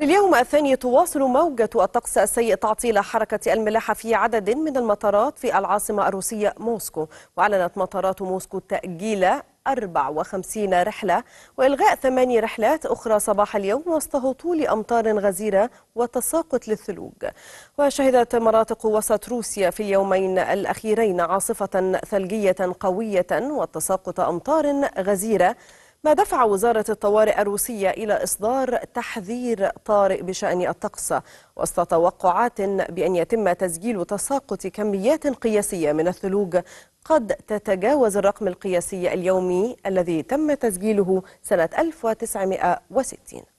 لليوم الثاني تواصل موجة الطقس السيء تعطيل حركة الملاحة في عدد من المطارات في العاصمة الروسية موسكو وأعلنت مطارات موسكو تأجيل 54 رحلة وإلغاء ثماني رحلات أخرى صباح اليوم وسط هطول أمطار غزيرة وتساقط للثلوج وشهدت مناطق وسط روسيا في اليومين الأخيرين عاصفة ثلجية قوية وتساقط أمطار غزيرة ما دفع وزارة الطوارئ الروسية إلى إصدار تحذير طارئ بشأن الطقس وسط توقعات بأن يتم تسجيل تساقط كميات قياسية من الثلوج قد تتجاوز الرقم القياسي اليومي الذي تم تسجيله سنة 1960